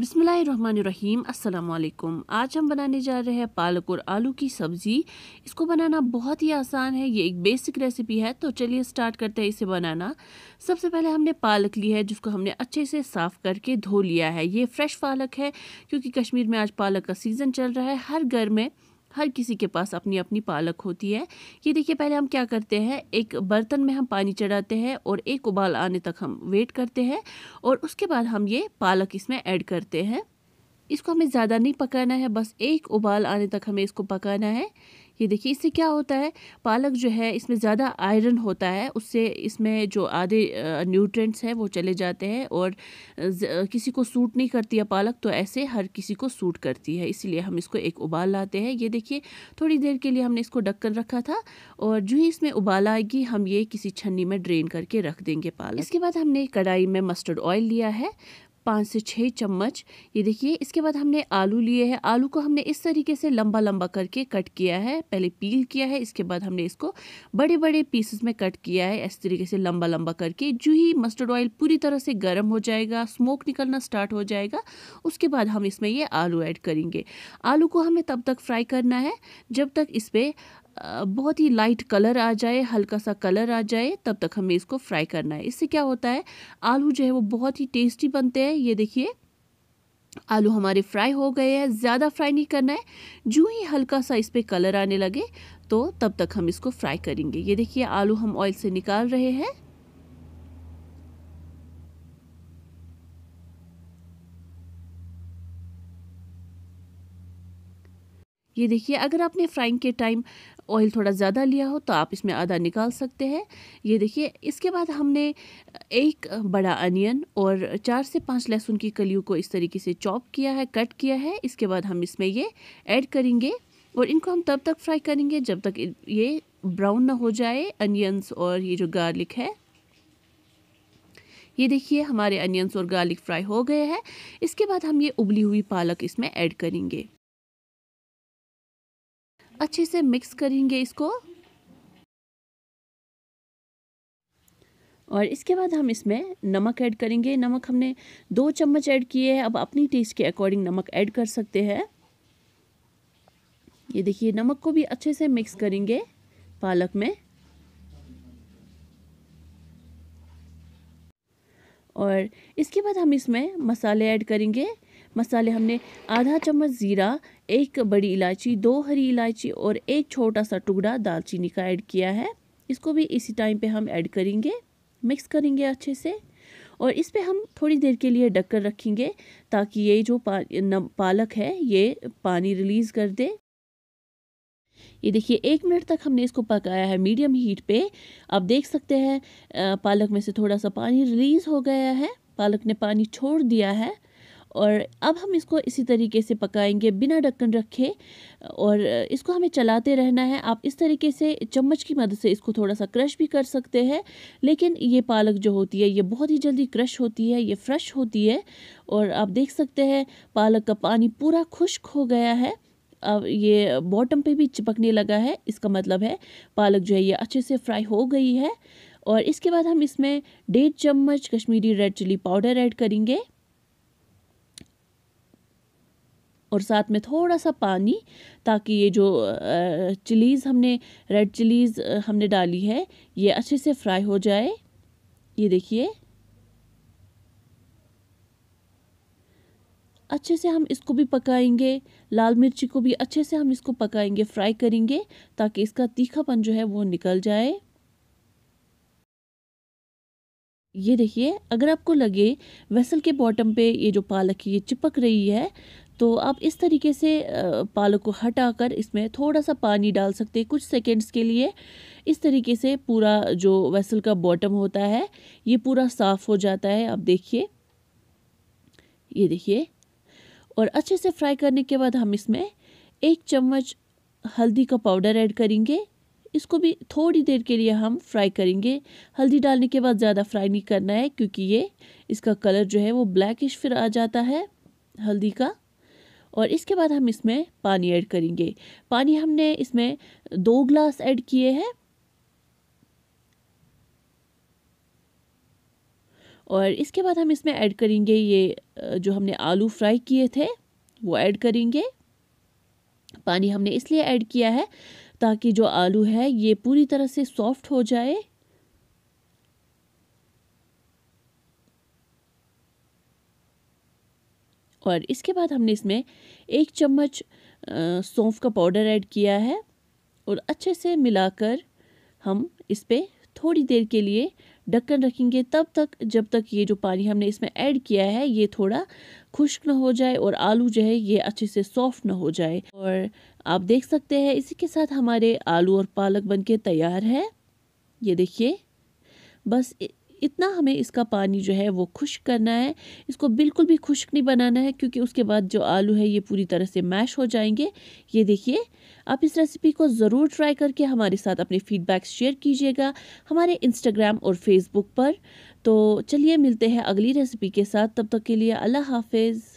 बिसमीम् अल्लाम आज हम बनाने जा रहे हैं पालक और आलू की सब्ज़ी इसको बनाना बहुत ही आसान है ये एक बेसिक रेसिपी है तो चलिए स्टार्ट करते हैं इसे बनाना सबसे पहले हमने पालक ली है जिसको हमने अच्छे से साफ़ करके धो लिया है ये फ़्रेश पालक है क्योंकि कश्मीर में आज पालक का सीज़न चल रहा है हर घर में हर किसी के पास अपनी अपनी पालक होती है ये देखिए पहले हम क्या करते हैं एक बर्तन में हम पानी चढ़ाते हैं और एक उबाल आने तक हम वेट करते हैं और उसके बाद हम ये पालक इसमें ऐड करते हैं इसको हमें ज़्यादा नहीं पकाना है बस एक उबाल आने तक हमें इसको पकाना है ये देखिए इससे क्या होता है पालक जो है इसमें ज़्यादा आयरन होता है उससे इसमें जो आधे न्यूट्रेंट्स हैं वो चले जाते हैं और किसी को सूट नहीं करती है पालक तो ऐसे हर किसी को सूट करती है इसीलिए हम इसको एक उबाल लाते हैं ये देखिए थोड़ी देर के लिए हमने इसको ढक्कन रखा था और जो ही इसमें उबाल आएगी हम ये किसी छन्नी में ड्रेन करके रख देंगे पालक इसके बाद हमने कढ़ाई में मस्टर्ड ऑयल लिया है पाँच से छः चम्मच ये देखिए इसके बाद हमने आलू लिए हैं आलू को हमने इस तरीके से लंबा लंबा करके कट किया है पहले पील किया है इसके बाद हमने इसको बड़े बड़े पीसेस में कट किया है इस तरीके से लंबा लंबा करके जो ही मस्टर्ड ऑयल पूरी तरह से गर्म हो जाएगा स्मोक निकलना स्टार्ट हो जाएगा उसके बाद हम इसमें ये आलू ऐड करेंगे आलू को हमें तब तक फ्राई करना है जब तक इस पर बहुत ही लाइट कलर आ जाए हल्का सा कलर आ जाए तब तक हमें इसको फ्राई करना है इससे क्या होता है आलू जो है वो बहुत ही टेस्टी बनते हैं ये देखिए आलू हमारे फ्राई हो गए हैं ज़्यादा फ्राई नहीं करना है जो ही हल्का सा इस पर कलर आने लगे तो तब तक हम इसको फ्राई करेंगे ये देखिए आलू हम ऑयल से निकाल रहे हैं ये देखिए अगर आपने फ्राइंग के टाइम ऑयल थोड़ा ज़्यादा लिया हो तो आप इसमें आधा निकाल सकते हैं ये देखिए इसके बाद हमने एक बड़ा अनियन और चार से पाँच लहसुन की कलियों को इस तरीके से चॉप किया है कट किया है इसके बाद हम इसमें ये ऐड करेंगे और इनको हम तब तक फ्राई करेंगे जब तक ये ब्राउन ना हो जाए अनियंस और ये जो गार्लिक है ये देखिए हमारे अनियंस और गार्लिक फ्राई हो गए हैं इसके बाद हम ये उबली हुई पालक इसमें ऐड करेंगे अच्छे से मिक्स करेंगे इसको और इसके बाद हम इसमें नमक ऐड करेंगे नमक हमने दो चम्मच ऐड किए हैं अब अपनी टेस्ट के अकॉर्डिंग नमक ऐड कर सकते हैं ये देखिए नमक को भी अच्छे से मिक्स करेंगे पालक में और इसके बाद हम इसमें मसाले ऐड करेंगे मसाले हमने आधा चम्मच ज़ीरा एक बड़ी इलायची दो हरी इलायची और एक छोटा सा टुकड़ा दालचीनी का ऐड किया है इसको भी इसी टाइम पे हम ऐड करेंगे मिक्स करेंगे अच्छे से और इस पे हम थोड़ी देर के लिए ढककर रखेंगे ताकि ये जो पा, पालक है ये पानी रिलीज़ कर दे ये देखिए एक मिनट तक हमने इसको पकाया है मीडियम हीट पे आप देख सकते हैं पालक में से थोड़ा सा पानी रिलीज़ हो गया है पालक ने पानी छोड़ दिया है और अब हम इसको इसी तरीके से पकाएंगे बिना ढक्कन रखे और इसको हमें चलाते रहना है आप इस तरीके से चम्मच की मदद से इसको थोड़ा सा क्रश भी कर सकते हैं लेकिन ये पालक जो होती है ये बहुत ही जल्दी क्रश होती है ये फ्रेश होती है और आप देख सकते हैं पालक का पानी पूरा खुश्क हो गया है अब ये बॉटम पे भी चिपकने लगा है इसका मतलब है पालक जो है ये अच्छे से फ्राई हो गई है और इसके बाद हम इसमें डेढ़ चम्मच Kashmiri red chilli powder add करेंगे और साथ में थोड़ा सा पानी ताकि ये जो चिलीज़ हमने रेड चिलीज़ हमने डाली है ये अच्छे से फ्राई हो जाए ये देखिए अच्छे से हम इसको भी पकाएंगे लाल मिर्ची को भी अच्छे से हम इसको पकाएंगे फ्राई करेंगे ताकि इसका तीखापन जो है वो निकल जाए ये देखिए अगर आपको लगे वेसल के बॉटम पे ये जो पालक है ये चिपक रही है तो आप इस तरीके से पालक को हटा कर इसमें थोड़ा सा पानी डाल सकते हैं कुछ सेकेंड्स के लिए इस तरीके से पूरा जो वेसल का बॉटम होता है ये पूरा साफ़ हो जाता है आप देखिए ये देखिए और अच्छे से फ्राई करने के बाद हम इसमें एक चम्मच हल्दी का पाउडर ऐड करेंगे इसको भी थोड़ी देर के लिए हम फ्राई करेंगे हल्दी डालने के बाद ज़्यादा फ्राई नहीं करना है क्योंकि ये इसका कलर जो है वो ब्लैकिश फिर आ जाता है हल्दी का और इसके बाद हम इसमें पानी ऐड करेंगे पानी हमने इसमें दो ग्लास ऐड किए हैं और इसके बाद हम इसमें ऐड करेंगे ये जो हमने आलू फ्राई किए थे वो ऐड करेंगे पानी हमने इसलिए ऐड किया है ताकि जो आलू है ये पूरी तरह से सॉफ्ट हो जाए और इसके बाद हमने इसमें एक चम्मच सौंफ का पाउडर ऐड किया है और अच्छे से मिलाकर हम इस पर थोड़ी देर के लिए ढक्कन रखेंगे तब तक जब तक ये जो पानी हमने इसमें ऐड किया है ये थोड़ा खुश्क ना हो जाए और आलू जो है ये अच्छे से सॉफ्ट ना हो जाए और आप देख सकते हैं इसी के साथ हमारे आलू और पालक बनके तैयार है ये देखिए बस इतना हमें इसका पानी जो है वो खुश्क करना है इसको बिल्कुल भी खुश्क नहीं बनाना है क्योंकि उसके बाद जो आलू है ये पूरी तरह से मैश हो जाएंगे ये देखिए आप इस रेसिपी को ज़रूर ट्राई करके हमारे साथ अपने फीडबैक शेयर कीजिएगा हमारे इंस्टाग्राम और फेसबुक पर तो चलिए मिलते हैं अगली रेसिपी के साथ तब तक के लिए अल्लाह हाफिज़